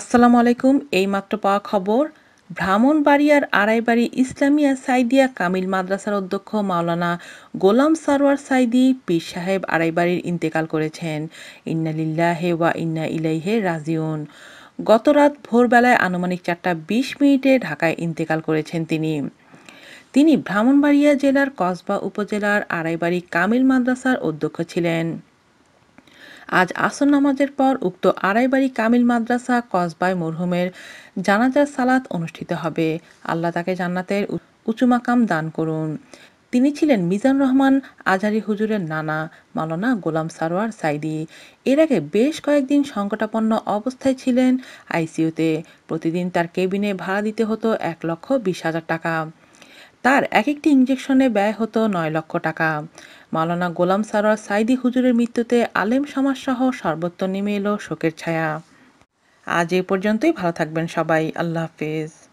আসসালামু আলাইকুম এইমাত্র পাওয়া খবর ব্রাহ্মণবাড়িয়ার আড়াইবাড়ি ইসলামিয়া সাইদিয়া কামিল মাদ্রাসার অধ্যক্ষ মাওলানা গোলাম সারোয়ার সাইদি পীর সাহেব আড়াইবাড়ির ইন্তেকাল করেছেন ইন্নালিল্লাহে ওয়া ইন্না ইলাইহে রাজিউন গতরাত ভোরবেলায় আনুমানিক চারটা বিশ মিনিটে ঢাকায় ইন্তেকাল করেছেন তিনি তিনি ব্রাহ্মণবাড়িয়া জেলার কসবা উপজেলার আড়াইবাড়ি কামিল মাদ্রাসার অধ্যক্ষ ছিলেন আজ আসর নামাজের পর উক্ত আড়াইবাড়ি কামিল মাদ্রাসা কসবাই মরহুমের জানাজার সালাত অনুষ্ঠিত হবে আল্লাহ তাকে জান্নাতের উঁচু মাকাম দান করুন তিনি ছিলেন মিজান রহমান আজারি হুজুরের নানা মালানা গোলাম সারোয়ার সাইদি এর আগে বেশ কয়েকদিন সংকটাপন্ন অবস্থায় ছিলেন আইসিইউতে প্রতিদিন তার কেবিনে ভাড়া দিতে হতো এক লক্ষ বিশ হাজার টাকা তার এক একটি ইঞ্জেকশনে ব্যয় হতো নয় লক্ষ টাকা মাওলানা গোলাম সারোয়ার সাইদি হুজুরের মৃত্যুতে আলেম সমাজসহ সর্বত্র নেমে এলো শোকের ছায়া আজ এ পর্যন্তই ভালো থাকবেন সবাই আল্লাহ হাফিজ